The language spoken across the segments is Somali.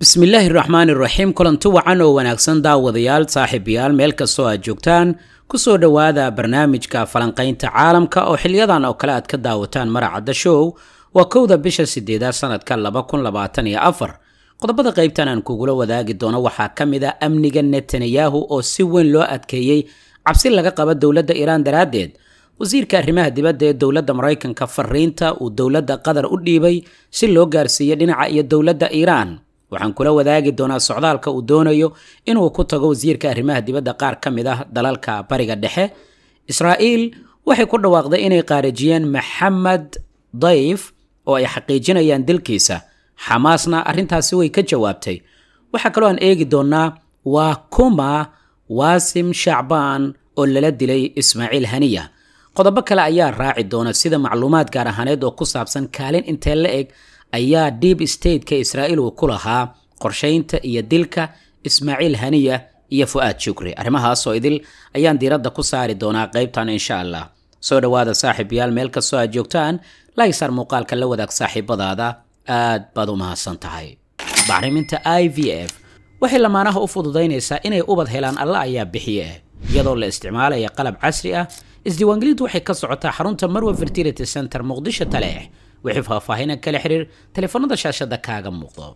bismillaahi raxmaani raxiim kulanti wacan oo wanaagsan daawadayaal saaxiibayaal meel kastoo aad joogtaan ku soo dhowaada barnaamijka falanqaynta caalamka oo xiliyadan oo kale aad ka daawataan maracadda show waa kowda bisha sideedaad sanadka laba kun labaatan iyo afar qodobada qaybtan aan kugula wadaagi doono waxaa ka mid ah amniga netanyahu oo si weyn loo adkeeyey cabsi laga qaba dowladda iiraan daraaddeed wasiirka arrimaha dibadda ee dowladda maraykanka fariinta uu dowladda qatar u dhiibay si loo gaarsiiyo dhinaca iyo dowladda iiraan waxaan kula wadaagi doonaa socdaalka uu doonayo inuu ku tago wasiirka arrimaha dibadda qaar ka mid ah dalalka bariga dhexe israa'iil waxay ku dhawaaqday inay qaarajiyeen maxamed dayf oo ay xaqiijinayaan dilkiisa xamaasna arrintaasi way ka jawaabtay waxaa kaloo aan eegi doonnaa waa kuma waasim shacbaan oo lala dilay ismaaciil haniya qodobo kale ayaa raaci doona sida macluumaad gaar ahaaneed oo ku saabsan kaalin intee la eg ayaa deep stateka israa'iil uu ku lahaa qorshaynta iyo dilka ismaaciil haniya iyo fu'aad shukri arrimahaasoo idil ayaan diiradda ku saari doonaa qaybtan insha allah soo dhowaada saaxiibayaal meel kastoo aad joogtaan laysar muuqaalka la wadaag saaxiibadaada aad baad u mahadsan tahay bacriminta i v f waxay lamaanaha u fududaynaysaa inay ubad helaan alla ayaa bixiye iyadoo la isticmaalaya qalab casri ah isdiiwaangelintu waxay ka socotaa xarunta marwa fertility center muqdisho taleex wixii faahfaahina kala xiriir telefoonada shaashada kaaga muuqdo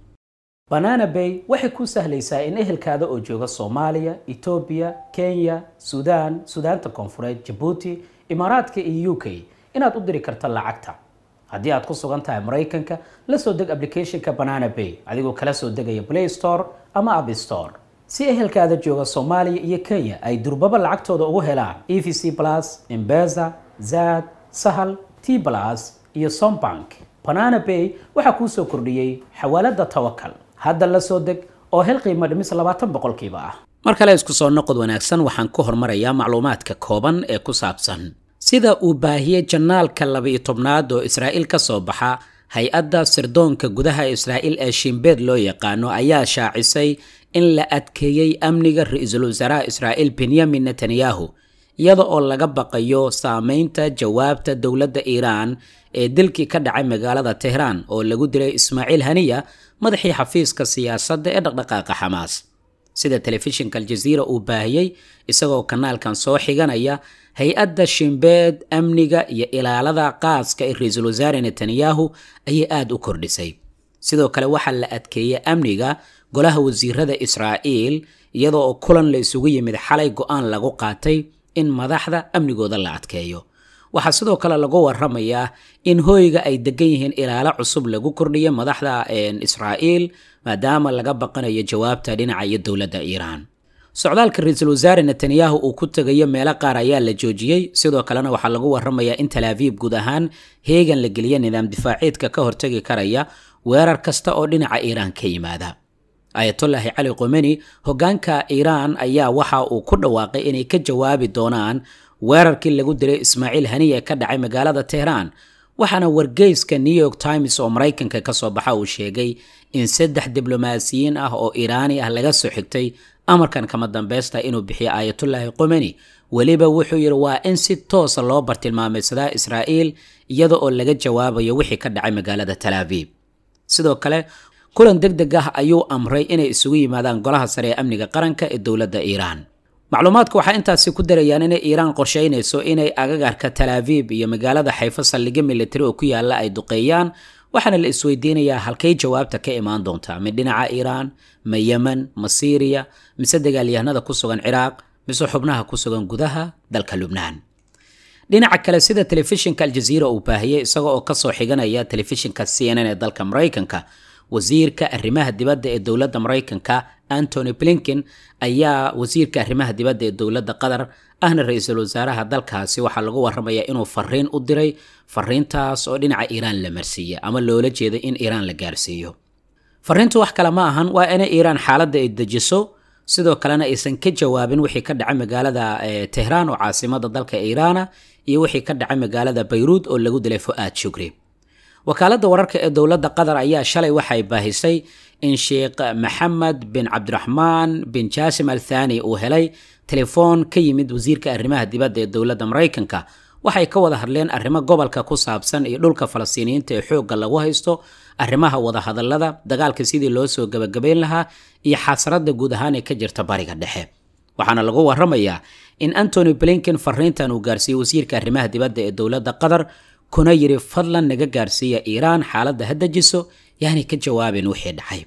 banana bay waxay kuu sahlaysaa in ehelkaada oo jooga soomaaliya etoobiya kenya suudaan suudaanta koonfureed jabuuti imaaraadka iyo u k inaad u diri karto lacagta haddii aad ku sugan tahay maraykanka la soo deg applicationka banana bay adigoo kala soo degaya play store ama app store si ehelkaada jooga soomaaliya iyo kenya ay durbaba lacagtooda ugu helaan e v c plus imbeza zad sahal t plus iyo sombank banana bay waxaa kuu soo kordhiyey xawaalada tawakal hadda la soo deg oo hel qiimo dhimis labaatan boqolkiiba ah mar kale isku soo noqod wanaagsan waxaan ku hormarayaa macluumaadka kooban ee ku saabsan sida uu baahiyey jannaalka laba-iyo tobnaad oo israa'iil ka soo baxa hay-adda sirdoonka gudaha israa'iil ee shiimbeed loo yaqaano ayaa shaacisay in la adkeeyey amniga ra-iisul wasaareha israa'iil benyamin netanyahu iyada oo laga baqayo saameynta jawaabta dowladda iiraan ee dilkii ka dhacay magaalada tehraan oo lagu dilay ismaaciil haniya madaxii xafiiska siyaasadda ee dhaqdhaqaaqa xamaas sida telefishinka aljaziira uu baahiyey isagoo kanaalkan soo xiganaya hay-adda shimbeed amniga iyo ilaalada qaaska ee ra-iisul wasaare netanyahu ayay aada u kordhisay sidoo kale waxaa la adkeeyey amniga golaha wasiirada israa'iil iyadoo oo kulan la isugu yimid xalay go-aan lagu qaatay in madaxda amnigooda la adkeeyo waxaa sidoo kale lagu waramayaa in hooyga ay degan yihiin ilaalo cusub lagu kordhiyo madaxda israa'iil maadaama laga baqanayo jawaabta dhinacayo dowladda iiraan socdaalka ra-iisul wasaare netanyahu uu ku tegayo meelo qaar ayaa la joojiyey sidoo kalena waxaa lagu waramayaa in talaaviib guud ahaan heegan la geliya nidaam difaaciidka ka hortegi karaya weerar kasta oo dhinaca iiraan ka yimaada ayatolaahi cali khomeni hoggaanka iiraan ayaa waxa uu ku dhawaaqay inay ka jawaabi doonaan weerarkii lagu dilay ismaaciil haniye ka dhacay magaalada tehraan waxaana wargeyska new york times oo maraykanka ka soo baxa uu sheegay in saddex diblomaasiyiin ah oo iiraani ah laga soo xigtay amarkan kama dambaysta inuu bixiyo aayatolaahi khomeni weliba wuxuu yidhi waa in si toosa ah loo bartilmaameysadaa israa'iil iyada oo laga jawaabayo wixii ka dhacay magaalada talaabib sidoo kale kulan degdeg ah ayuu amray inay isugu yimaadaan golaha sare ee amniga qaranka ee dowladda iiraan macluumaadka waxaa intaasi ku darayaan inay iiraan qorshaynayso inay agagaarka talaaviib iyo magaalada xayfo saldhigyo militari oo ku yaalla ay duqeeyaan waxaana la isweydiinayaa halkay jawaabta ka imaan doontaa ma dhinaca iiraan ma yemen ma siiriya mise dagaalyahanada ku sugan ciraaq mise xubnaha ku sugan gudaha dalka lubnaan dhinaca kale sida telefishinka aljaziira uu baahiyey isaga oo kasoo xiganaya telefishinka c n n ee dalka maraykanka wasiirka arrimaha dibadda ee dowladda maraykanka antony blinkin ayaa wasiirka arrimaha dibadda ee dowladda qatar ahna ra-iisul wasaaraha dalkaasi waxaa lagu waramayaa inuu fariin u diray fariintaas oo dhinaca iiraan la marsiiya ama loola jeeday in iiraan la gaarsiiyo fariintu wax kale ma ahan waa inay iiraan xaaladda ay dejiso sidoo kalena aysan ka jawaabin wixii ka dhacay magaalada eh, tehraan oo caasimada dalka iiraana iyo wixii ka dhacay magaalada bayruud oo lagu dilay fu-aad shugri wakaaladda wararka ee dowladda qatar ayaa shalay waxay baahisay in sheekh maxamed bin cabdiraxmaan bin jaasim al thani uu helay telefoon ka yimid wasiirka arrimaha dibadda ee dowladda maraykanka waxay ka wada hadleen arrimo gobolka ku saabsan iyo dhulka falastiiniyiinta ee xoogga lagu haysto arrimaha wadahadallada dagaalka sidii loo soo gabagabayn lahaa iyo xasradda guud ahaan ee ka jirta bariga dhexe waxaana lagu waramayaa in antony blinkin fariintan uu gaarsiiyey wasiirka arrimaha dibadda ee dowladda qatar kuna yidhi fadlan naga gaarsiiya iiraan xaaladda ha dejiso yaanay ka jawaabin wixii dhacay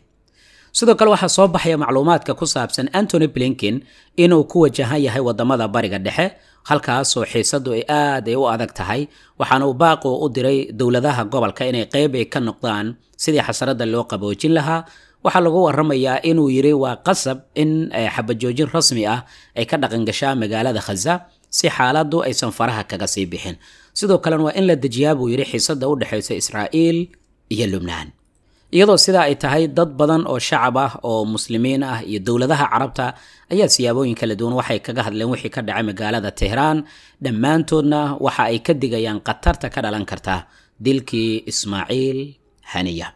sidoo kale waxaa soo baxaya macluumaadka ku saabsan antony blinken inuu ku wajahan yahay wadamada bariga dhexe halkaasoo xiisadu ay aad ay u adag tahay waxaana uu baaqu u diray dowladaha gobolka inay qeyb ay ka noqdaan sidii xasarada loo qaboojin lahaa waxaa lagu waramayaa inuu yidhi waa qasab in eh, xabajoojin rasmi ah ay ka dhaqangashaa magaalada khaza si xaaladdu aysan faraha kaga sii bixin sidoo kalena waa in la dejiyaa buu yidhi xiisadda u dhexaysa israa'iil iyo lubnaan iyadoo sidaa ay tahay dad badan oo shacab ah oo muslimiin ah iyo dowladaha carabta ayaa siyaabooyin kala duwan waxay kaga hadleen wixii ka dhacay magaalada tehraan dhammaantoodna waxa ay ka digayaan khatarta ka dhalan karta dilkii ismaaciil haniya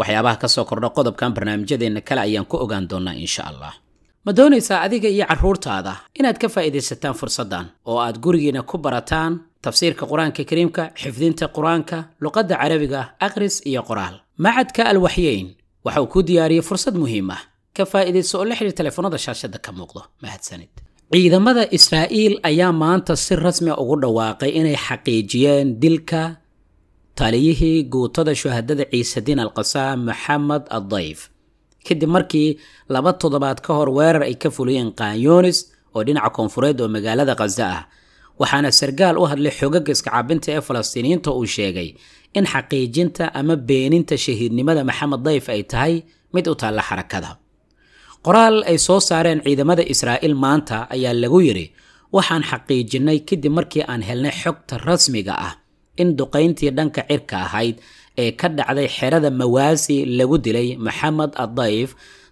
waxyaabaha kasoo kordho qodobkan barnaamijyadeenna kale ayaan ku ogaan doonnaa insha allah ma doonaysaa adiga iyo carruurtaada inaad ka faa'iidaysataan fursaddan oo aad gurigiina ku barataan tafsiirka qur-aanka kariimka xifdinta qur-aanka luqadda carabiga ah akhris iyo qoraal macadka alwaxyeyn waxa uu ku diyaariyey fursad muhiim ah ka faa'iidayso oo la xidhiir teleefanada shaashadda ka muuqdo mahadsanid ciidamada israa'iil ayaa maanta si rasmi ah ugu dhawaaqay inay xaqiijiyeen dilka taliyihii guutada shuhadada ciisediin alqasaam maxamed addayf kadib markii laba toddobaad ka hor weerar ay ka fuliyeen qaanyoonis oo dhinaca koonfureed oo magaalada khaza ah waxaana sargaal u hadlay xogaga iskacaabinta ee falastiiniyiinta uu sheegay in xaqiijinta ama beeninta shahiidnimada maxamed dayf ay tahay mid u taalla xarakada qoraal ay soo saareen ciidamada israa'iil maanta ayaa lagu yidhi waxaan xaqiijinnay kadib markii aan helnay xogta rasmiga ah in duqayntii dhanka cirka ahayd ee ka dhacday xerada mawaasi lagu dilay maxamed addayf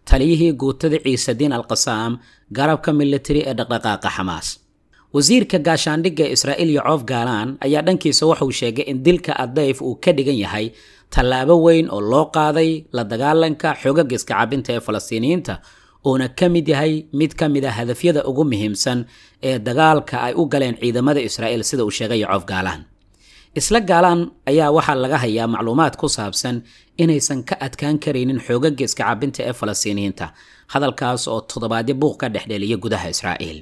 taliyihii guutada ciisediin alqasaam garabka militari ee dhaqdhaqaaqa xamaas wasiirka gaashaandhigga israa'iil yacoof gaalaan ayaa dhankiisa waxauu sheegay in dilka adayf uu ka dhigan yahay tallaabo weyn oo loo qaaday la dagaalanka xoogagga iskacabinta ee falastiiniyiinta uuna ka mid yahay mid ka mid a ah hadafyada ugu muhiimsan ee dagaalka ay u galeen ciidamada israa'iil sida uu sheegay yacoof gaalaan isla gaalaan ayaa waxaa laga hayaa macluumaad ku saabsan inaysan ka adkaan karaynin xoogagga iskacabinta ee falastiiniyiinta hadalkaas oo toddobaadyo buuq ka dhexdheeliya gudaha israa'iil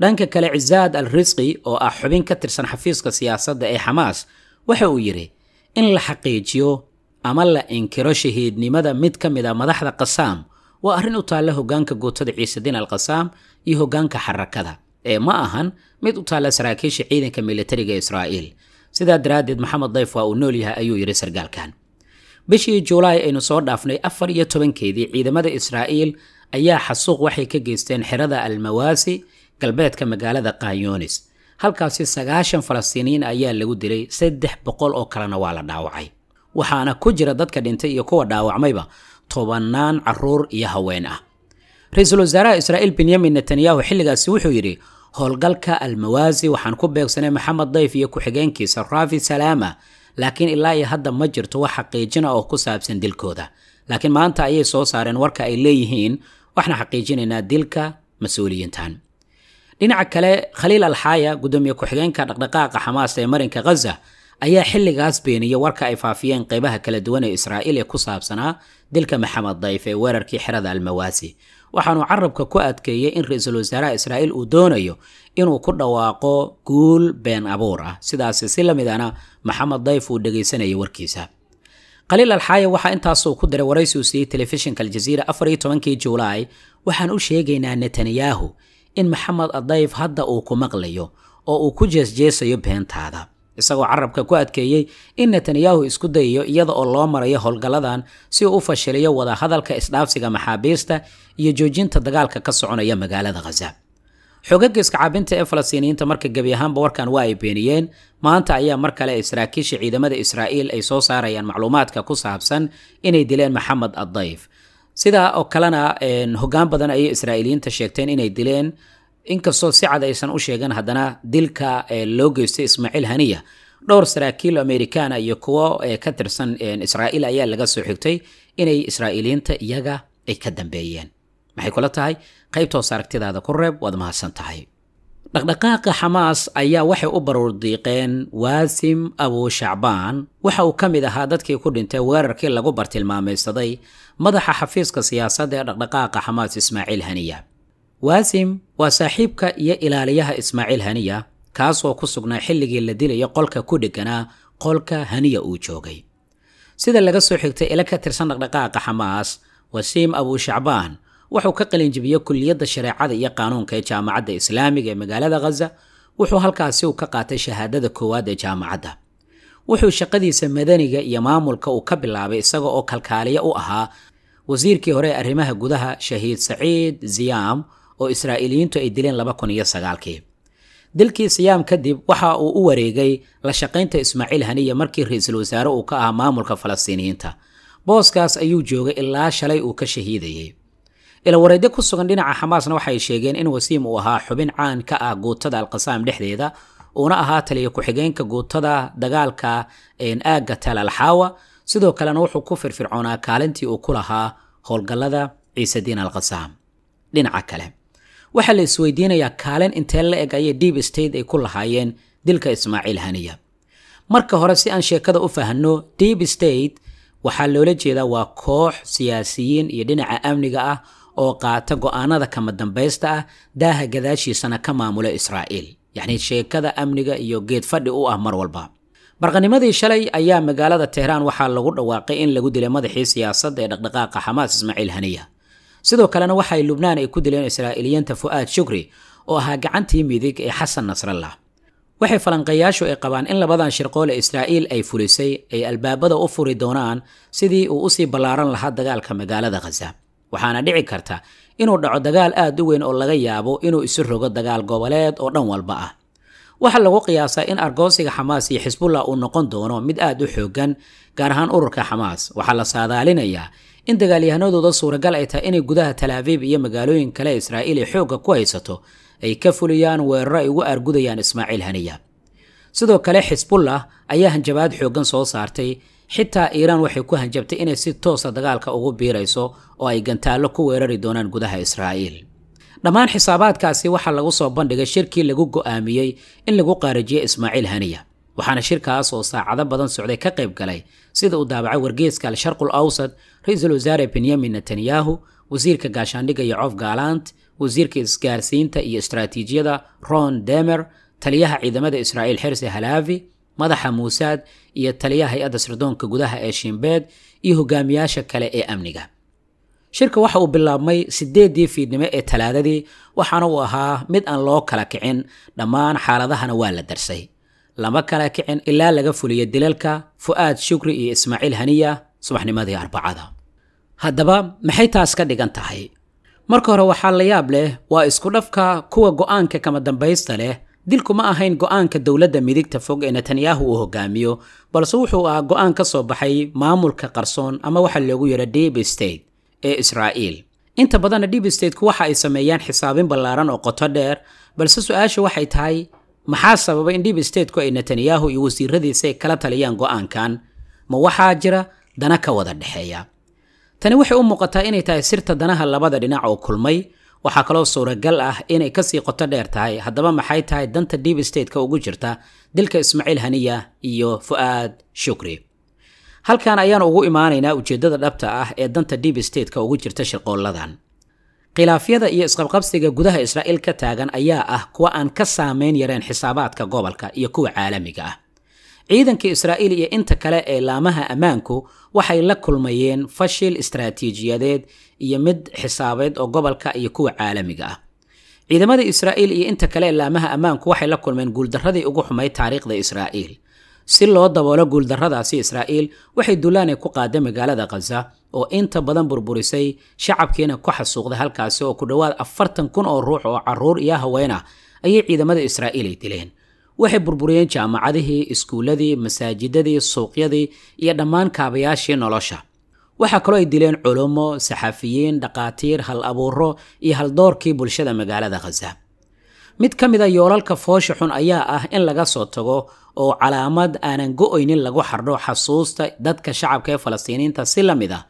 دانكا كلا عزاد الرزقي او احبين كتر سن حفيزك سياسة دا اي حماس وحو يري ان لحقيجيو امالا ان كروشهيد نمدا ميدكا ميدا مدحدا قسام وارنو تالهو غانكا قوتاد عيسى دين القسام يهو غانكا حركادا اي ما اهان ميدو تالا سراكيش عيدنكا ميلتاريغا اسرائيل سيدا درادد محمد ضيف واو نوليها ايو يري سرقال كان بشي جولاي اي نصور دافني افر يتوبن كيدي عيدا مدا اسرائيل ايا حسوق وحي كجيستين حرادا المواسي galbeedka magaalada khayonis halkaasi sagaashan falastiiniyiin ayaa lagu dilay saddex boqol oo kalena waa la dhaawacay waxaana ku jira dadka dhintay iyo kuwa dhaawacmayba tobannaan caruur iyo haween ah ra-iisul wasaaraha israa'iil binyamin netanyahu xilligaasi wuxuu yidhi howlgalka almawaasi waxaan ku beegsanay maxamed dayf iyo ku-xigeenkiisa raafi salaama laakiin ilaa iyo hadda ma jirto wax xaqiijina ah oo ku saabsan dilkooda laakiin maanta ayay soo saareen warka ay leeyihiin waxna xaqiijinaynaa dilka mas-uuliyiintan dhinaca kale khaliil alxaaya gudoomiye ku-xigeenka dhaqdhaqaaqa xamaas ee marinka khaza ayaa xilligaas beeniyey warka ay faafiyeen qeybaha kala duwan ee israa'iil ee ku saabsanaa dilka maxamed dayf ee weerarkii xerada almawaasi waxaanu carabka ku adkeeyey in ra-iisul wasaaraha israa'iil uu doonayo inuu ku dhawaaqo guul been abuur ah sidaasi si la mid ana maxamed dayf uu dhegaysanayay warkiisa khaliil alxaaya waxaa intaasuu ku diray waraysi uu siiyey telefishinka aljaziira afar iyo tobankii julaay waxaan u sheegaynaa netanyahu in maxamed adayf hadda uu ku maqlayo oo uu ku jeesjeesayo beentaada isagoo carabka ku adkeeyey in netanyahu isku dayayo iyada oo loo marayo howlgalladan si uu u fashiliyo wadahadalka isdhaafsiga maxaabiista iyo joojinta dagaalka ka soconaya magaalada khaza xogagga iskacaabinta ee falastiiniyiinta marka gebi ahaanba warkan waa ay beeniyeen maanta ayaa mar kale saraakiisha ciidamada israa'iil ay soo saarayaan macluumaadka ku saabsan inay dileen maxamed addayf sidaa oo kalena hoggaan badan ayay israa'iiliyiinta sheegteen inay dileen inkastoo si cad aysan u sheegan haddana dilka loo geystay ismaaciil haniya dhowr saraakiil amerikaana ah iyo kuwo ka tirsan israa'iil ayaa laga soo xigtay inay israa'iiliyiinta iyaga ay ka dambeeyeen maxay kula tahay qaybtoos aragtidaada ku reeb waad mahadsan tahay dhaqdhaqaaqa xamaas ayaa waxay u baruurdiiqeen waasim abuushacbaan waxa uu ka mid ahaa dadkii ku dhintay weerarkii lagu bartilmaamaysaday madaxa xafiiska siyaasadda ee dhaqdhaqaaqa xamaas ismaaciil haniya waasim waa saaxiibka iyo ilaaliyaha ismaaciil haniya kaasoo ku sugnaa xilligii la dilaya qolka ku dheganaa qolka haniya uu joogay sida laga soo xigtay ila ka tirsan dhaqdhaqaaqa xamaas wasiim abuushacbaan wuxuu ka qalinjibiyey kulliyadda shareecada iyo qaanuunka ee jaamacadda islaamiga ee magaalada ghaza wuxuu halkaasi uu ka qaatay shahaadada koowaad ee jaamacadda wuxuu shaqadiisa madaniga iyo maamulka uu ka bilaabay isaga oo kalkaaliya u ahaa wasiirkii hore ee arrimaha gudaha shahiid saciid ziyaam oo israa'iiliyiintu ay dileen laba kun kii dilkii siyaam kadib waxa uu u wareegay la shaqaynta ismaaciil haniya markii ra-iisul wasaare uu ka ahaa maamulka falastiiniyiinta booskaas ayuu joogay ilaa shalay uu ka shahiidayey ilawareedyo ku sugan dhinaca xamaasna waxay sheegeen in wasiim uu ahaa xubin caan ka ah guutada alqasaam dhexdeeda uuna ahaa taliya ku-xigeenka guutada dagaalka aagga taal sidoo kalena wuxuu ku firfircoonaa kaalintii uu ku lahaa howlgallada ciisediin alqasaam dhinaca kale waxaa la isweydiinayaa kaalin intee la eg ayay deep state ay ku lahaayeen dilka ismaaciil haniya marka hore si aan sheekada u fahanno deep state waxaa loola jeedaa waa koox siyaasiyiin iyo dhinaca amniga ah oo qaata go'aanada kama dambaysta ah daaha gadaashiisana ka maamula israa'iil yacnii sheekada amniga iyo geed fadhi u ah mar walba barqanimadii shalay ayaa magaalada tehraan waxaa lagu dhawaaqay in lagu dilay madaxii siyaasadda ee dhaqdhaqaaqa xamaas ismaaciil haniya sidoo kalena waxay lubnaan ay ku dileen israa'iiliyiinta fu'aad shukri oo ahaa gacantii midig ee xasan nasrallah waxay falanqeeyaashu ay qabaan in labadan shirqool shirqoole israa'iil ay fulisay ay albaabada u furi doonaan sidii uu usii ballaaran lahaa dagaalka magaalada khaza waxaana dhici karta inuu dhaco dagaal aad u weyn oo laga yaabo inuu isu rogo dagaal goboleed oo dhan walba ah waxaa lagu qiyaasaa in argoosiga xamaas iyo xisbullah uu noqon doono mid aad u xooggan gaar ahaan ururka xamaas waxaa la saadaalinayaa in dagaalyahanadooda suuragal ay tahay inay gudaha talaabiib iyo magaalooyin kale israa'iil ay xoogga ku haysato ay ka fuliyaan weeraro ay ugu aargudayaan ismaaciil haniya sidoo kale xisbullah ayaa hanjabaad xooggan soo saartay xitaa iiraan waxay ku hanjabtay inay si toosa dagaalka ugu biirayso oo ay gantaallo ku weerari doonaan gudaha israa'iil dhammaan xisaabaadkaasi waxaa lagu soo bandhigay shirkii lagu go'aamiyey in lagu qaarajiyey ismaaciil haniya waxaana shirkaas oo saacado badan socday ka qayb galay sida uu daabacay wargeeska al-sharqul awsad ra-iisul wasaare benyamin netanyahu wasiirka gaashaandhigga yacof gaalant wasiirka isgaarsiinta iyo istaraatiijiyada ron demer taliyaha ciidamada israa'iil xerse halaavi madaxa muusaad iyo taliyaha hay-adda sirdoonka gudaha ee shiimbeed iyo hogaamiyaasha kale ee amniga shirka waxa uu bilaabmay sideedii fiidnimo ee talaadadii waxaana uu ahaa mid aan loo kala kicin dhammaan xaaladahana waa la darsay lama kala kicin ilaa laga fuliyo dilalka fu'aad shukri iyo ismaaciil haniya subaxnimadii arbacada haddaba maxay taas ka dhigan tahay marka hore waxaa la yaab leh waa isku dhafka kuwa go'aanka kama dambaysta leh dilku ma ahayn go'aanka dowladda midigta fog ee netanyahu uu hogaamiyo balse wuxuu ahaa go'aan ka soo baxay maamulka qarsoon ama waxa loogu yeedha deep state ee israa'iil inta badanna deep stateku waxa ay sameeyaan xisaabin ballaaran oo qoto dheer balse su-aasha waxay tahay maxaa sababa in deep stateku ay netanyahu iyo wasiiradiisa ay kala taliyaan go'aankan ma waxaa jira dana ka wada dhexeeya tani waxay u muuqataa inay tahay sirta danaha labada dhinac oo kulmay waxaa kaloo suuragal ah inay kasii qoto dheer tahay haddaba maxay tahay danta deep stateka ugu jirta dilka ismaaciil haniya iyo fu'aad shukri halkan ayaan ugu imaanaynaa ujeeddada dhabta ah ee danta deep stateka ugu jirta shirqooladan khilaafyada iyo isqabqabsiga gudaha israa'iil ka taagan ayaa ah kuwa aan ka saameyn yareen xisaabaadka gobolka iyo kuwa caalamiga ah ciidankii israa'iil iyo inta kale ee laamaha ammaanku waxay la kulmayeen fashil istaraatiijiyadeed iyo mid xisaabeed oo gobolka iyo kuwa caalamiga ah ciidamada israa'iil iyo inta kale ee laamaha ammaanku waxay la kulmeen guuldarradii ugu xumayd taariikhda israa'iil si loo daboolo guuldarradaasi israa'iil waxay duulaanay ku qaaday magaalada khaza oo inta badan burburisay shacabkiina ku xasuuqday halkaasi oo ku dhowaad afartan kun oo ruux oo carruur iyo haween ah ayay ciidamada israa'iil ay dileen waxay burburiyeen jaamacadihii iskuulladii masaajidadii suuqyadii iyo dhammaan kaabayaashii nolosha waxaa kaloo ay dileen culummo saxaafiyiin dhaqaatiir hal abuuro iyo haldoorkii bulshada magaalada khasa mid ka mid a ah yoolalka foosha xun ayaa ah in laga soo tago oo calaamad aanan go-oynin lagu xardho xasuusta dadka shacabka ee falastiiniinta si la mid ah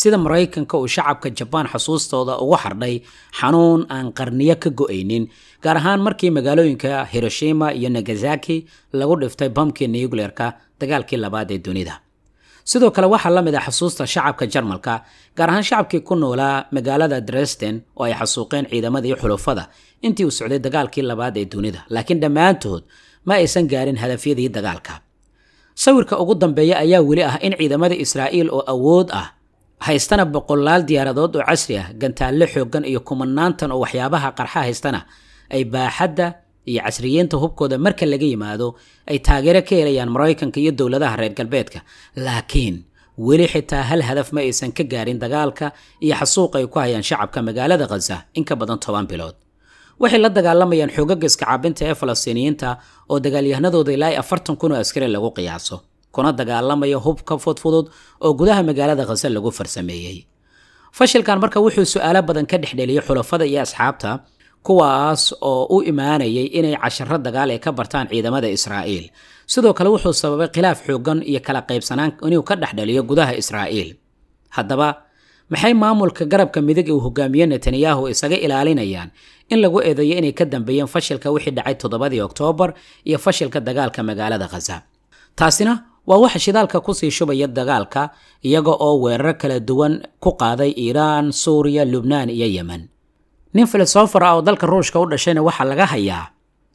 sida maraykanka uu shacabka jabaan xusuustooda ugu xardhay xanuun aan qarniyo ka go'aynin gaar ahaan markii magaalooyinka hiroshima iyo nagasaki lagu dhiftay bamkii nucleerka dagaalkii labaad ee dunida sidoo kale waxaa la mid ah xusuusta shacabka jarmalka gaar ahaan shacabkii ku noolaa magaalada dresden oo ay xasuuqeen ciidamadii xulufada intii uu socday dagaalkii labaad ee dunida laakiin dhammaantood ma aysan gaarin hadafyadii dagaalka sawirka ugu dambeeya ayaa weli ah in ciidamada israa'iil oo awood ah haystana boqolaal diyaaradood oo casri ah gantaallo xooggan iyo kumanaantan oo waxyaabaha qarxa haystana ay baaxadda iyo casriyeynta hubkooda marka laga yimaado ay taageero ka helayaan maraykanka iyo dowladaha reer galbeedka laakiin weli xitaa hal hadaf ma aysan ka gaarin dagaalka iyo xasuuq ay ku hayaan shacabka magaalada khaza in ka badan toban bilood waxay la dagaalamayaan xoogaga iska caabinta ee falastiiniyiinta oo dagaalyahanadooda ilaa afartan kun oo askari lagu qiyaaso kuna dagaalamaya hubka fudfudud oo gudaha magaalada khasal lagu farsameeyey fashilkan marka wuxuu su'aalo badan ka dhexdheliyay xulafada iyo asxaabta kuwaas oo u imaanayay inay casharo dagaal ay ka bartaan ciidamada israa'iil sidoo kale wuxuu sababay khilaaf xoogan iyo kala qaybsanaan inuu ka dhexdhaliyo gudaha israa'iil haddaba maxay maamulka garabka midig ee uu hogaamiye netanyahu isaga ilaalinayaan in lagu eedeeyo inay ka dambeeyeen fashilka wixii dhacay toddobadii oktoobar iyo fashilka dagaalka magaalada khaza taasina waa waxa shidaalka kusii shubaya dagaalka iyaga oo weerar kala duwan ku qaaday iiraan suuriya lubnaan iyo yemen nin filosofer ah oo dalka ruushka u dhashayna waxaa laga hayaa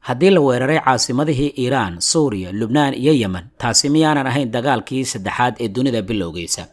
haddii la weeraray caasimadihii iiraan suuriya lubnaan iyo yemen taasi miyaanan ahayn dagaalkii saddexaad ee dunida bilowgaysa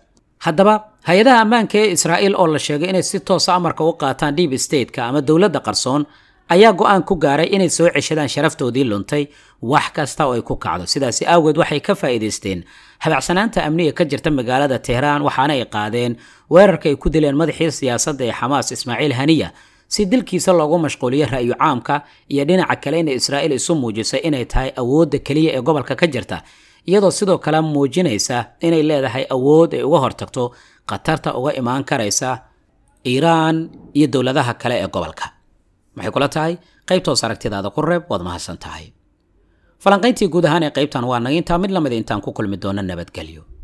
haddaba hay-adaha ammaanka ee israa'iil oo la sheegay inay si toosa ah amarka u qaataan deep stateka ama dowladda qarsoon ayaa go-aan ku gaaray inay soo ceshadaan sharaftoodii luntay wax kasta oo ay ku kacdo sidaasi awgeed waxay ka faa'iidaysteen habacsanaanta amniga ka jirta magaalada tehraan waxaana ay qaadeen weerarka ay ku dileen madaxii siyaasadda ee xamaas ismaaciil haniya si dilkiisa loogu mashquuliyo ra'yu caamka iyo dhinaca kale inay israa'iil isu muujisay inay tahay awoodda keliya ee gobolka ka jirta iyadoo sidoo kale muujinaysa inay leedahay awood ay uga hortagto khatarta uga imaan karaysa iiraan iyo dowladaha kale ee gobolka maxay kula tahay qaybtoos aragtidaada ku reeb waad mahadsan tahay falanqayntii guud ahaan ee qaybtan waa naga intaa mid lamida intaan ku kulmi doono nabadgelyo